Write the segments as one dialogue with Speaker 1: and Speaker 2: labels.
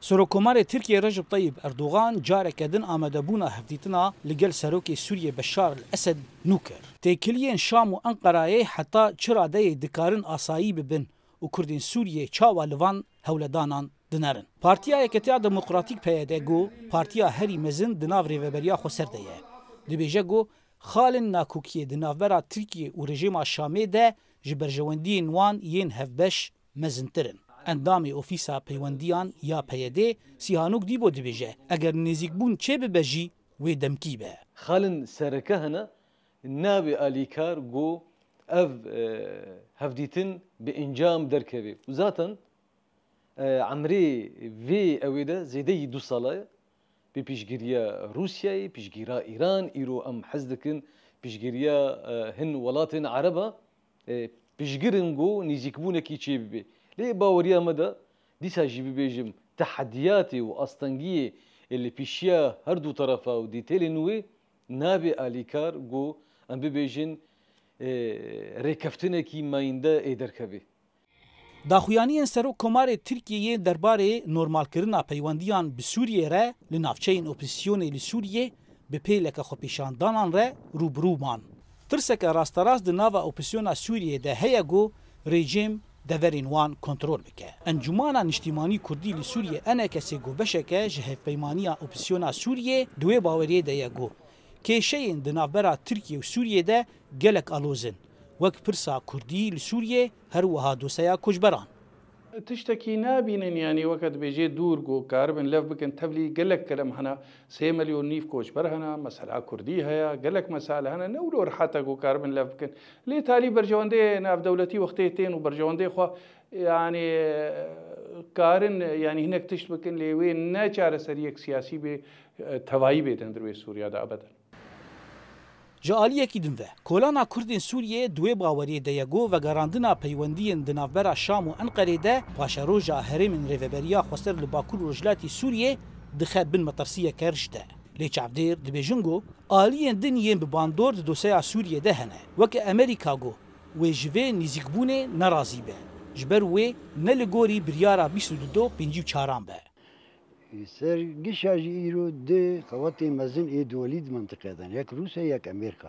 Speaker 1: Serokomarê Tirkiye Recep Tayyip Erdogan careke din amedebûna hevdîtina li gel serokê Sûriye Beşar el-Esed nû kir. Têkiliyên Şam û Enqerayê heta çiradeyê dikarin asayî bibin û Kurdên Sûriye çawa li van hewledanan dinarin. Partiya Yeketiya Demokratîk PYD got Partiya herî mezin di nav rêveberiya xwe ser de ye. Dibêje got xalên nakûkiyê di navbera Tirkiye û rejima Şamê de ji berjewendiyên wan yên hevbeş mezintirin. اندام اوفیسا پیوندیان یا پیده پەیەدێ سیهانوکدی بۆ دەبێژێ ئەگەر نزیک بوون چێ ببەژی وێ دەمکی بە خەلن سەرەکە هەنە
Speaker 2: ناوێ ئالیکار گۆ ئەف هەفتیتن بە ئینجام و زاتەن عمری وی اویده زیده دو ساله به پیشگیری روسیه پیشگیری ایران ایرو ام حزدکن پیشگیری هن پیشگیریە عربه پیشگیرن گو پیشگرن بونه کی چه ببی ليه باوريا مدى ديسا جيبي بيجم تحدياتي وأستنجية اللي بيشيا هردو طرفا ودي تيلي نوي نابي آليكار جو أم ببيجن
Speaker 1: رێکەفتنێکی مایندە ئێدەرکەبێ. داخویانیان سەرۆک کۆمارێ ترکیە دەربارێ نۆرمالکردنا پەیوەندیان بە سووریێ رە لە ناوچەین ئۆپسیۆنێ لە سووریێ بە پێی لەکە خۆپیشاندانان رە ڕوبرومان. ترسەکە ڕاستەڕاست ناوە ئۆپسیۆنا سووریێ دە هەیە گۆ ڕێژێم دەverên wan kontrol bike. Encumana niştimanî Kurdî li Sûriye enekesê gobeşeke ji hevpeymaniya opsiyona Sûriye duê baweriyê de ye got. Kêşeyên di navbera Tirkiye û Sûriye de gelek alozin. Wek pirsa Kurdî li Sûriye her wiha dosaya koçberan.
Speaker 3: تشتکی نابینن یعنی وقت بجێ دوور گۆ کاربن لەف بکەن تەبلی گەلک کەلم هەنا سێ ملیۆن نیف کۆچبەر هەنا مەسەلا کوردی هەیە گەلک مەسال هەنا نەورۆ حتە گۆ کاربن لەف بکەن لێ تالی بەرژەوەندەیە نافدەولەتی وەختەیە تێن و بەرژەوەندەی خوا یعنی کارن یعنی هینەک تشت بکەن لێوێ نەچارە سەر یەک سیاسی بێ تەواایی بێتەن دروێ سووریا دا ئەبدەن Ji aliyekî din ve Kolana Kurdên Sûriyeyê duê
Speaker 1: baweriyê de yego vegerandina peywendiyên di navbera Şam û Enqerê de paşa roja herêmên rêveberiya xwester li Bakur û Rojhilatê Sûriyê dixe bin metirsiya kerj de. Lê Çavdêr dibêjin got aliyên din yên bi bandor di dosyeya Sûriyê de hene. Weke Amerîka got wê ji vê nêzîkbûnê nerazî be. Ji ber wê ne li gorî biryara 22 54 be.
Speaker 4: Sergişaj îro di xewatê mezin ê duwelî mantiqe den yek Rusya yek Amerika.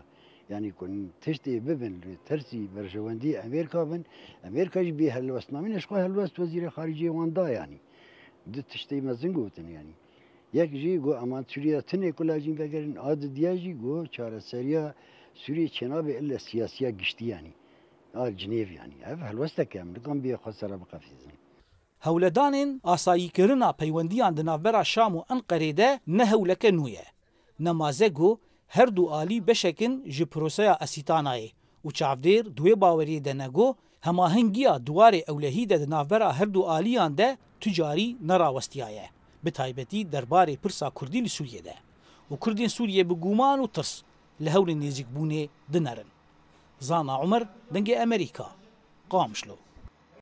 Speaker 4: Yani kun tiştê bibin tersî berjewendî Amerika bin Amerika ji bê helwestnamîn eşxwe helwest wezîre xaricî wan da yanî. Di tiştê mezin gotin yanî. Yek jî got eman Sûriya tinê kulacîn vegerin a di diya jî got çareseriya Sûriye çênabê ille siyasiya giştî yanî. A Cinev yanî. Ev helwesteke Amerikan bê xwe sera bixefîzin.
Speaker 1: هەولەدانên ئاساییکردنا پەیوەندیان دناڤبەرا شام و ئەنقەرێ de ne hewleke nû ye Nemaze got هەردوو عالی beşekin ji proseya esîtanayê û çavdêr duê bawerî de negot hemahingiya duwarê ewlehî de di navbera herdû aliyan de tucarî nerawestiya ye bi taybetî derbarê pirsa Kurdî li Sûriye de û Kurdên Sûriye bi guman û tirs li hewlê nêzîkbûnê dinerin. Zana Umer dengê Emerîka qamşlo.